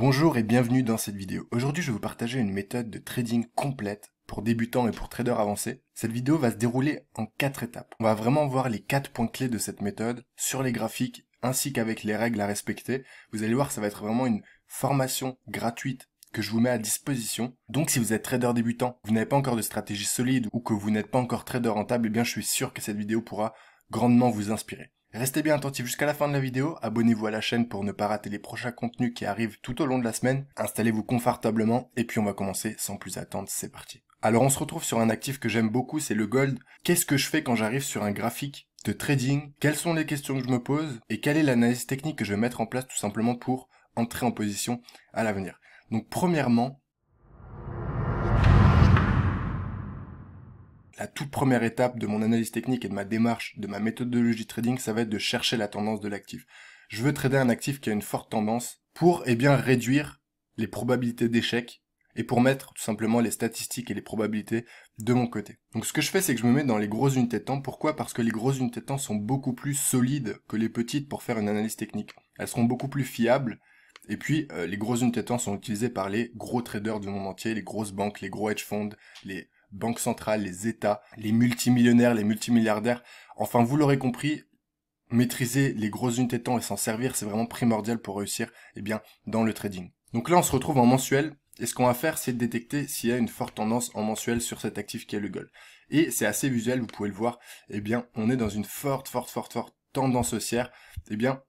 Bonjour et bienvenue dans cette vidéo. Aujourd'hui, je vais vous partager une méthode de trading complète pour débutants et pour traders avancés. Cette vidéo va se dérouler en quatre étapes. On va vraiment voir les quatre points clés de cette méthode sur les graphiques ainsi qu'avec les règles à respecter. Vous allez voir, ça va être vraiment une formation gratuite que je vous mets à disposition. Donc si vous êtes trader débutant, vous n'avez pas encore de stratégie solide ou que vous n'êtes pas encore trader rentable, eh bien je suis sûr que cette vidéo pourra grandement vous inspirer. Restez bien attentifs jusqu'à la fin de la vidéo, abonnez-vous à la chaîne pour ne pas rater les prochains contenus qui arrivent tout au long de la semaine, installez-vous confortablement et puis on va commencer sans plus attendre, c'est parti. Alors on se retrouve sur un actif que j'aime beaucoup, c'est le gold. Qu'est-ce que je fais quand j'arrive sur un graphique de trading Quelles sont les questions que je me pose Et quelle est l'analyse technique que je vais mettre en place tout simplement pour entrer en position à l'avenir Donc premièrement, la toute première étape de mon analyse technique et de ma démarche, de ma méthodologie trading, ça va être de chercher la tendance de l'actif. Je veux trader un actif qui a une forte tendance pour et eh bien réduire les probabilités d'échec et pour mettre tout simplement les statistiques et les probabilités de mon côté. Donc ce que je fais c'est que je me mets dans les grosses unités de temps. Pourquoi Parce que les grosses unités de temps sont beaucoup plus solides que les petites pour faire une analyse technique. Elles seront beaucoup plus fiables et puis, euh, les grosses unités de temps sont utilisées par les gros traders du monde entier, les grosses banques, les gros hedge funds, les banques centrales, les États, les multimillionnaires, les multimilliardaires. Enfin, vous l'aurez compris, maîtriser les grosses unités de temps et s'en servir, c'est vraiment primordial pour réussir eh bien, dans le trading. Donc là, on se retrouve en mensuel. Et ce qu'on va faire, c'est détecter s'il y a une forte tendance en mensuel sur cet actif qui est le gold. Et c'est assez visuel, vous pouvez le voir. Eh bien, on est dans une forte, forte, forte, forte tendance haussière. Eh bien,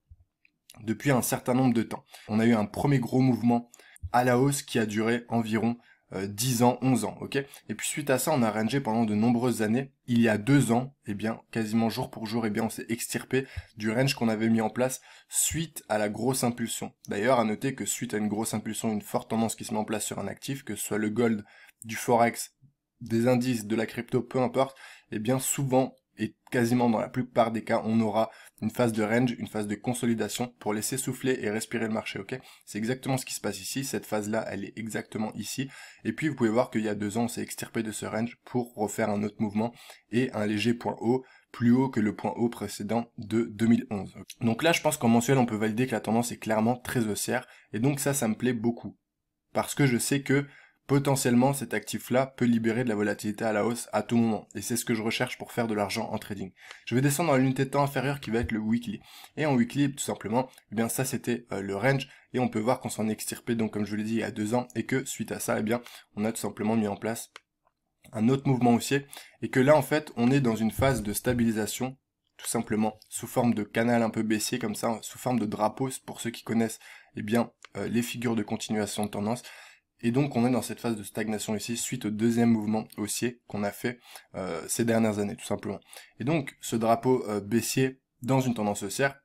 depuis un certain nombre de temps. On a eu un premier gros mouvement à la hausse qui a duré environ 10 euh, ans, 11 ans, ok Et puis suite à ça, on a rangé pendant de nombreuses années. Il y a deux ans, eh bien, quasiment jour pour jour, et eh bien, on s'est extirpé du range qu'on avait mis en place suite à la grosse impulsion. D'ailleurs, à noter que suite à une grosse impulsion, une forte tendance qui se met en place sur un actif, que ce soit le gold, du forex, des indices, de la crypto, peu importe, et eh bien, souvent, et quasiment dans la plupart des cas, on aura une phase de range, une phase de consolidation pour laisser souffler et respirer le marché, ok C'est exactement ce qui se passe ici, cette phase-là, elle est exactement ici. Et puis, vous pouvez voir qu'il y a deux ans, on s'est extirpé de ce range pour refaire un autre mouvement et un léger point haut plus haut que le point haut précédent de 2011. Donc là, je pense qu'en mensuel, on peut valider que la tendance est clairement très haussière, et donc ça, ça me plaît beaucoup. Parce que je sais que potentiellement cet actif-là peut libérer de la volatilité à la hausse à tout moment. Et c'est ce que je recherche pour faire de l'argent en trading. Je vais descendre dans l'unité de temps inférieure qui va être le weekly. Et en weekly, tout simplement, eh bien ça c'était euh, le range. Et on peut voir qu'on s'en est extirpé, donc comme je vous l'ai dit, il y a deux ans. Et que suite à ça, eh bien, on a tout simplement mis en place un autre mouvement haussier. Et que là, en fait, on est dans une phase de stabilisation tout simplement sous forme de canal un peu baissier comme ça, sous forme de drapeau pour ceux qui connaissent eh bien, euh, les figures de continuation de tendance. Et donc on est dans cette phase de stagnation ici suite au deuxième mouvement haussier qu'on a fait euh, ces dernières années tout simplement. Et donc ce drapeau euh, baissier dans une tendance haussière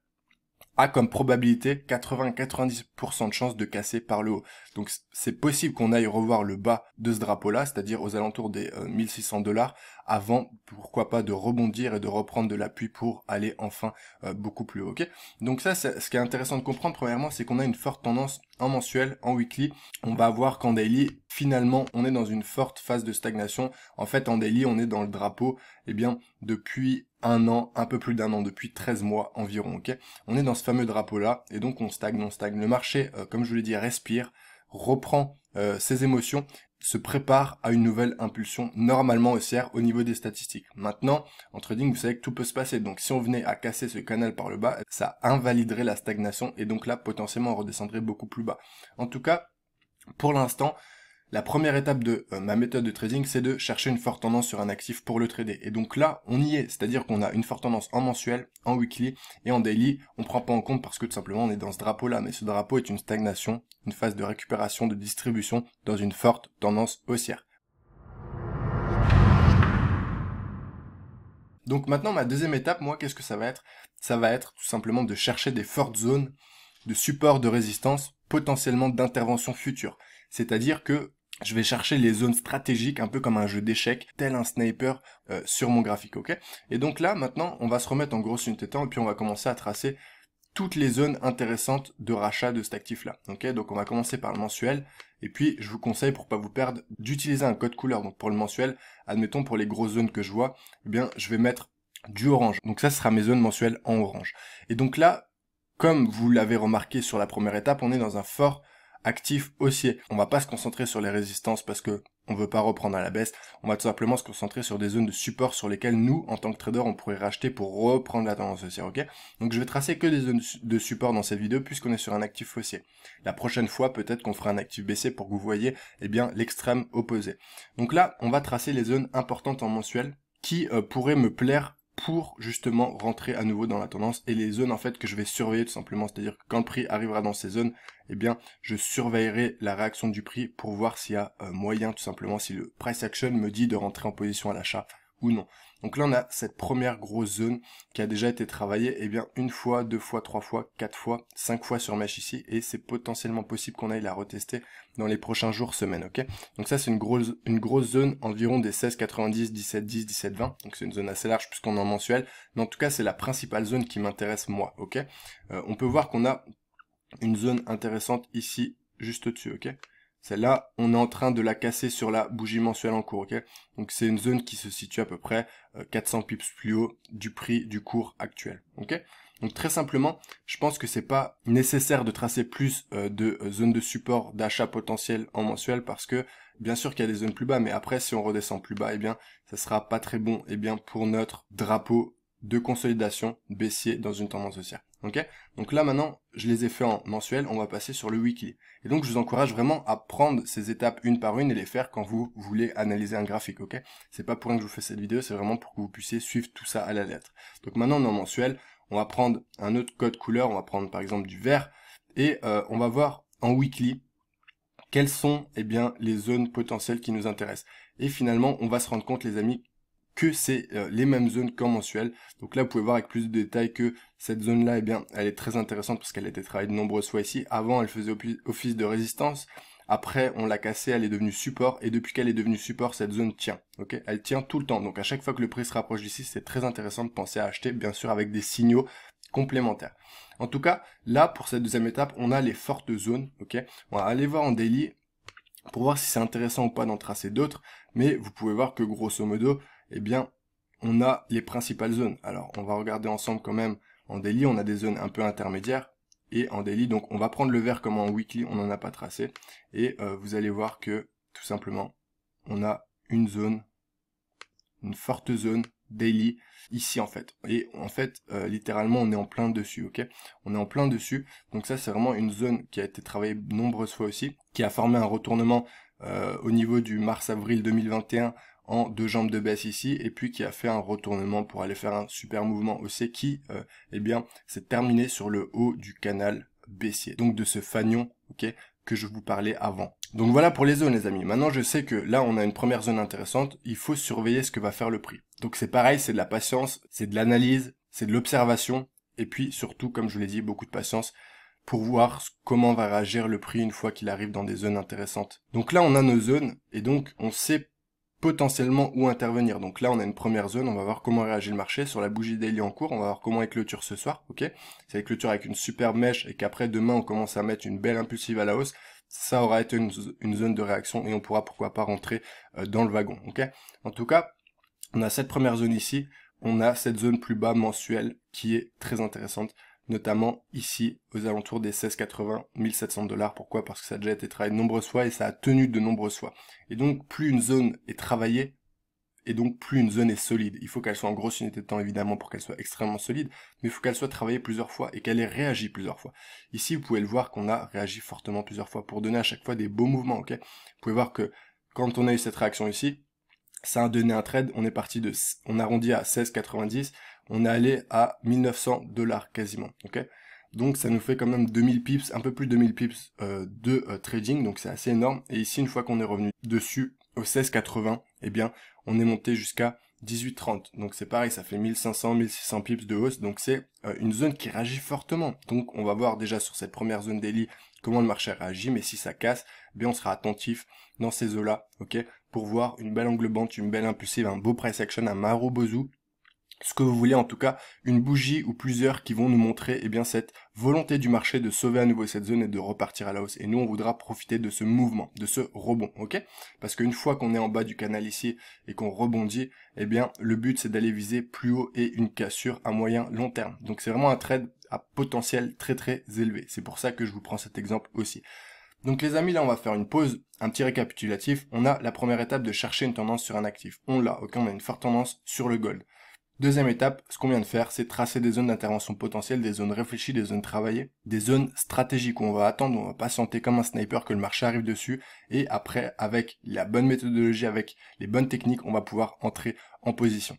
a comme probabilité 80-90% de chances de casser par le haut. Donc c'est possible qu'on aille revoir le bas de ce drapeau-là, c'est-à-dire aux alentours des 1600 euh, dollars, avant, pourquoi pas, de rebondir et de reprendre de l'appui pour aller enfin euh, beaucoup plus haut. Donc ça, ce qui est intéressant de comprendre, premièrement, c'est qu'on a une forte tendance en mensuel, en weekly, on va voir qu'en daily, finalement, on est dans une forte phase de stagnation. En fait, en daily, on est dans le drapeau, eh bien, depuis un an, un peu plus d'un an, depuis 13 mois environ, ok On est dans ce fameux drapeau-là, et donc on stagne, on stagne. Le marché, euh, comme je vous l'ai dit, respire, reprend euh, ses émotions, se prépare à une nouvelle impulsion normalement haussière au niveau des statistiques. Maintenant, en trading, vous savez que tout peut se passer. Donc si on venait à casser ce canal par le bas, ça invaliderait la stagnation et donc là, potentiellement, on redescendrait beaucoup plus bas. En tout cas, pour l'instant, la première étape de euh, ma méthode de trading, c'est de chercher une forte tendance sur un actif pour le trader. Et donc là, on y est, c'est-à-dire qu'on a une forte tendance en mensuel, en weekly et en daily. On prend pas en compte parce que tout simplement on est dans ce drapeau-là, mais ce drapeau est une stagnation, une phase de récupération, de distribution dans une forte tendance haussière. Donc maintenant, ma deuxième étape, moi, qu'est-ce que ça va être Ça va être tout simplement de chercher des fortes zones de support de résistance potentiellement d'intervention future. C'est-à-dire que je vais chercher les zones stratégiques, un peu comme un jeu d'échecs, tel un sniper euh, sur mon graphique, ok Et donc là, maintenant, on va se remettre en grosse unité temps, et puis on va commencer à tracer toutes les zones intéressantes de rachat de cet actif-là, ok Donc on va commencer par le mensuel, et puis je vous conseille, pour pas vous perdre, d'utiliser un code couleur. Donc pour le mensuel, admettons pour les grosses zones que je vois, eh bien je vais mettre du orange. Donc ça sera mes zones mensuelles en orange. Et donc là, comme vous l'avez remarqué sur la première étape, on est dans un fort actif haussier. On va pas se concentrer sur les résistances parce que on veut pas reprendre à la baisse. On va tout simplement se concentrer sur des zones de support sur lesquelles nous, en tant que trader, on pourrait racheter pour reprendre la tendance haussière, ok? Donc je vais tracer que des zones de support dans cette vidéo puisqu'on est sur un actif haussier. La prochaine fois, peut-être qu'on fera un actif baissé pour que vous voyez, eh bien, l'extrême opposé. Donc là, on va tracer les zones importantes en mensuel qui euh, pourraient me plaire pour justement rentrer à nouveau dans la tendance et les zones en fait que je vais surveiller tout simplement, c'est-à-dire que quand le prix arrivera dans ces zones, eh bien je surveillerai la réaction du prix pour voir s'il y a euh, moyen tout simplement si le price action me dit de rentrer en position à l'achat ou non. Donc là, on a cette première grosse zone qui a déjà été travaillée, et eh bien, une fois, deux fois, trois fois, quatre fois, cinq fois sur Mesh ici, et c'est potentiellement possible qu'on aille la retester dans les prochains jours, semaines, ok Donc ça, c'est une grosse, une grosse zone environ des 16, 90, 17, 10, 17, 20. Donc c'est une zone assez large puisqu'on est en mensuel, mais en tout cas, c'est la principale zone qui m'intéresse moi, ok euh, On peut voir qu'on a une zone intéressante ici, juste au-dessus, ok celle-là, on est en train de la casser sur la bougie mensuelle en cours, ok Donc c'est une zone qui se situe à peu près 400 euh, pips plus haut du prix du cours actuel, ok donc très simplement, je pense que c'est pas nécessaire de tracer plus euh, de euh, zones de support d'achat potentiel en mensuel parce que bien sûr qu'il y a des zones plus bas, mais après si on redescend plus bas, eh bien ça sera pas très bon eh bien pour notre drapeau de consolidation baissier dans une tendance haussière. Donc là maintenant, je les ai fait en mensuel, on va passer sur le weekly. Et donc je vous encourage vraiment à prendre ces étapes une par une et les faire quand vous voulez analyser un graphique, ok C'est pas pour rien que je vous fais cette vidéo, c'est vraiment pour que vous puissiez suivre tout ça à la lettre. Donc maintenant on est en mensuel, on va prendre un autre code couleur, on va prendre par exemple du vert, et euh, on va voir en weekly quelles sont eh bien, les zones potentielles qui nous intéressent. Et finalement, on va se rendre compte les amis que c'est euh, les mêmes zones qu'en mensuel. Donc là, vous pouvez voir avec plus de détails que cette zone-là, eh bien, elle est très intéressante parce qu'elle a été travaillée de nombreuses fois ici. Avant, elle faisait office de résistance. Après, on l'a cassée, elle est devenue support. Et depuis qu'elle est devenue support, cette zone tient. Ok, elle tient tout le temps. Donc à chaque fois que le prix se rapproche d'ici, c'est très intéressant de penser à acheter, bien sûr, avec des signaux complémentaires. En tout cas, là, pour cette deuxième étape, on a les fortes zones. Ok, on va aller voir en daily pour voir si c'est intéressant ou pas d'en tracer d'autres. Mais vous pouvez voir que grosso modo, eh bien, on a les principales zones. Alors, on va regarder ensemble quand même en daily, on a des zones un peu intermédiaires. Et en daily, donc on va prendre le vert comme en weekly, on n'en a pas tracé. Et euh, vous allez voir que, tout simplement, on a une zone, une forte zone daily ici en fait et en fait euh, littéralement on est en plein dessus ok on est en plein dessus donc ça c'est vraiment une zone qui a été travaillée nombreuses fois aussi qui a formé un retournement euh, au niveau du mars avril 2021 en deux jambes de baisse ici et puis qui a fait un retournement pour aller faire un super mouvement haussier qui euh, eh bien s'est terminé sur le haut du canal baissier donc de ce fanion ok que je vous parlais avant. Donc voilà pour les zones les amis. Maintenant je sais que là on a une première zone intéressante, il faut surveiller ce que va faire le prix. Donc c'est pareil, c'est de la patience, c'est de l'analyse, c'est de l'observation et puis surtout comme je l'ai dit beaucoup de patience pour voir comment va réagir le prix une fois qu'il arrive dans des zones intéressantes. Donc là, on a nos zones et donc on sait potentiellement où intervenir. Donc là, on a une première zone, on va voir comment réagit le marché. Sur la bougie daily en cours, on va voir comment elle clôture ce soir, ok Si elle clôture avec une superbe mèche et qu'après, demain, on commence à mettre une belle impulsive à la hausse, ça aura été une, zone de réaction et on pourra pourquoi pas rentrer euh, dans le wagon, ok En tout cas, on a cette première zone ici, on a cette zone plus bas mensuelle qui est très intéressante notamment ici aux alentours des 1680 1700 dollars. Pourquoi Parce que ça a déjà été travaillé de nombreuses fois et ça a tenu de nombreuses fois. Et donc plus une zone est travaillée, et donc plus une zone est solide. Il faut qu'elle soit en grosse unité de temps évidemment pour qu'elle soit extrêmement solide, mais il faut qu'elle soit travaillée plusieurs fois et qu'elle ait réagi plusieurs fois. Ici, vous pouvez le voir qu'on a réagi fortement plusieurs fois pour donner à chaque fois des beaux mouvements, ok Vous pouvez voir que quand on a eu cette réaction ici, ça a donné un trade, on est parti de, on arrondit à 16,90, on est allé à 1900 dollars quasiment. ok donc ça nous fait quand même 2000 pips, un peu plus de 2000 pips euh, de euh, trading, donc c'est assez énorme. Et ici, une fois qu'on est revenu dessus au 16,80, eh bien, on est monté jusqu'à 18,30. Donc c'est pareil, ça fait 1500, 1600 pips de hausse. Donc c'est euh, une zone qui réagit fortement. Donc on va voir déjà sur cette première zone daily comment le marché réagit. Mais si ça casse, eh bien on sera attentif dans ces eaux-là, ok, pour voir une belle angle une belle impulsive, un beau price action, un maro bozu ce que vous voulez en tout cas, une bougie ou plusieurs qui vont nous montrer et eh bien, cette volonté du marché de sauver à nouveau cette zone et de repartir à la hausse. Et nous, on voudra profiter de ce mouvement, de ce rebond, ok Parce qu'une fois qu'on est en bas du canal ici et qu'on rebondit, eh bien, le but, c'est d'aller viser plus haut et une cassure à moyen long terme. Donc, c'est vraiment un trade à potentiel très très élevé. C'est pour ça que je vous prends cet exemple aussi. Donc les amis, là on va faire une pause, un petit récapitulatif. On a la première étape de chercher une tendance sur un actif. On l'a, ok, on a une forte tendance sur le gold. Deuxième étape, ce qu'on vient de faire, c'est tracer des zones d'intervention potentielles, des zones réfléchies, des zones travaillées, des zones stratégiques où on va attendre, on va patienter comme un sniper que le marché arrive dessus, et après, avec la bonne méthodologie, avec les bonnes techniques, on va pouvoir entrer en position.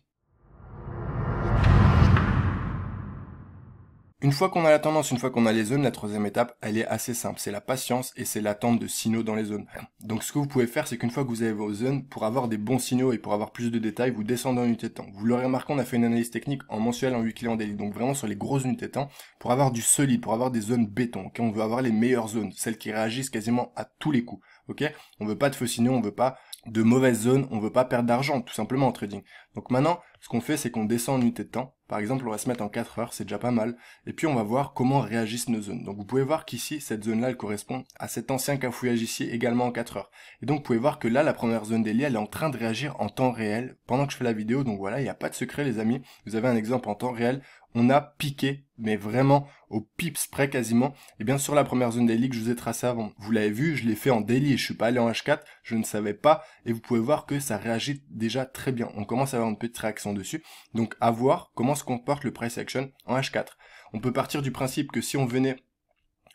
Une fois qu'on a la tendance, une fois qu'on a les zones, la troisième étape, elle est assez simple. C'est la patience et c'est l'attente de signaux dans les zones. Donc ce que vous pouvez faire, c'est qu'une fois que vous avez vos zones, pour avoir des bons signaux et pour avoir plus de détails, vous descendez en unité de temps. Vous l'aurez remarqué, on a fait une analyse technique en mensuel, en weekly, en daily. Donc vraiment sur les grosses unités de temps, pour avoir du solide, pour avoir des zones béton. on veut avoir les meilleures zones, celles qui réagissent quasiment à tous les coups. Ok On veut pas de faux signaux, on veut pas de mauvaises zones, on veut pas perdre d'argent, tout simplement en trading. Donc maintenant, ce qu'on fait, c'est qu'on descend en unité de temps. Par exemple, on va se mettre en 4 heures, c'est déjà pas mal. Et puis on va voir comment réagissent nos zones. Donc vous pouvez voir qu'ici, cette zone-là, elle correspond à cet ancien cafouillage ici, également en 4 heures. Et donc vous pouvez voir que là, la première zone d'Eli, elle est en train de réagir en temps réel pendant que je fais la vidéo. Donc voilà, il n'y a pas de secret les amis. Vous avez un exemple en temps réel. On a piqué, mais vraiment au pips près quasiment. Et eh bien sur la première zone d'Eli que je vous ai tracée avant, vous l'avez vu, je l'ai fait en daily je ne suis pas allé en H4, je ne savais pas. Et vous pouvez voir que ça réagit déjà très bien. On commence à avoir un petites dessus. Donc à voir comment se comporte le price action en H4. On peut partir du principe que si on venait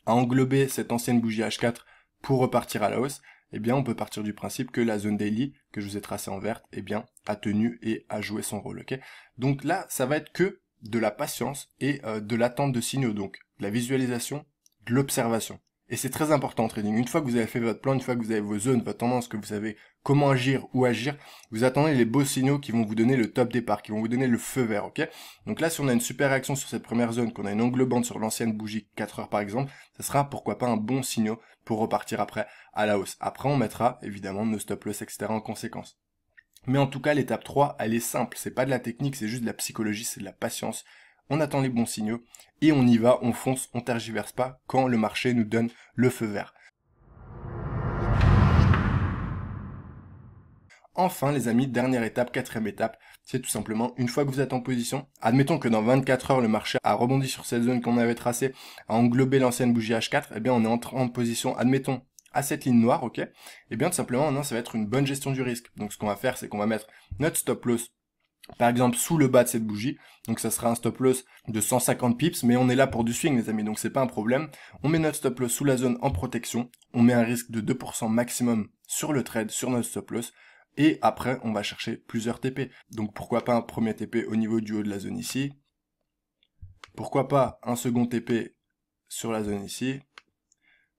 à englober cette ancienne bougie H4 pour repartir à la hausse, eh bien on peut partir du principe que la zone daily que je vous ai tracée en verte, eh bien a tenu et a joué son rôle. ok Donc là, ça va être que de la patience et euh, de l'attente de signaux. Donc la visualisation, de l'observation. Et c'est très important en trading. Une fois que vous avez fait votre plan, une fois que vous avez vos zones, votre tendance, que vous savez comment agir, ou agir, vous attendez les beaux signaux qui vont vous donner le top départ, qui vont vous donner le feu vert, ok Donc là, si on a une super réaction sur cette première zone, qu'on a une englobante sur l'ancienne bougie 4 heures par exemple, ce sera pourquoi pas un bon signe pour repartir après à la hausse. Après, on mettra évidemment nos stop loss, etc. en conséquence. Mais en tout cas, l'étape 3, elle est simple. C'est pas de la technique, c'est juste de la psychologie, c'est de la patience on attend les bons signaux et on y va, on fonce, on tergiverse pas quand le marché nous donne le feu vert. Enfin, les amis, dernière étape, quatrième étape, c'est tout simplement une fois que vous êtes en position, admettons que dans 24 heures le marché a rebondi sur cette zone qu'on avait tracée, a englobé l'ancienne bougie H4, et eh bien on est en position, admettons, à cette ligne noire, ok Et eh bien tout simplement, ça va être une bonne gestion du risque. Donc ce qu'on va faire, c'est qu'on va mettre notre stop loss par exemple sous le bas de cette bougie. Donc ça sera un stop loss de 150 pips, mais on est là pour du swing les amis, donc c'est pas un problème. On met notre stop loss sous la zone en protection, on met un risque de 2% maximum sur le trade, sur notre stop loss, et après on va chercher plusieurs TP. Donc pourquoi pas un premier TP au niveau du haut de la zone ici, pourquoi pas un second TP sur la zone ici,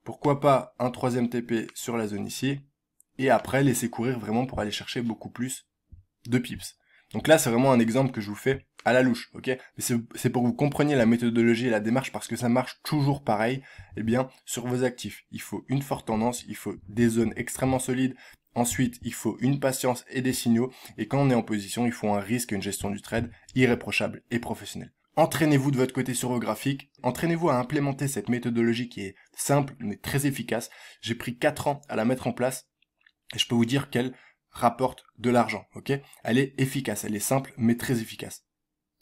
pourquoi pas un troisième TP sur la zone ici, et après laisser courir vraiment pour aller chercher beaucoup plus de pips. Donc là, c'est vraiment un exemple que je vous fais à la louche, ok Mais c'est pour que vous compreniez la méthodologie et la démarche parce que ça marche toujours pareil. Eh bien, sur vos actifs, il faut une forte tendance, il faut des zones extrêmement solides. Ensuite, il faut une patience et des signaux. Et quand on est en position, il faut un risque et une gestion du trade irréprochable et professionnelle. Entraînez-vous de votre côté sur vos graphiques. Entraînez-vous à implémenter cette méthodologie qui est simple mais très efficace. J'ai pris 4 ans à la mettre en place et je peux vous dire qu'elle rapporte de l'argent. Ok Elle est efficace, elle est simple mais très efficace.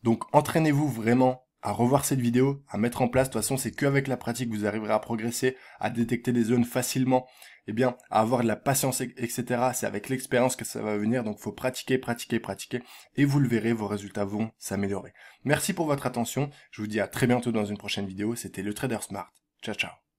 Donc entraînez-vous vraiment à revoir cette vidéo, à mettre en place. De toute façon, c'est qu'avec la pratique vous arriverez à progresser, à détecter des zones facilement, et eh bien, à avoir de la patience, etc. C'est avec l'expérience que ça va venir. Donc, faut pratiquer, pratiquer, pratiquer. Et vous le verrez, vos résultats vont s'améliorer. Merci pour votre attention. Je vous dis à très bientôt dans une prochaine vidéo. C'était le Trader Smart. Ciao, ciao.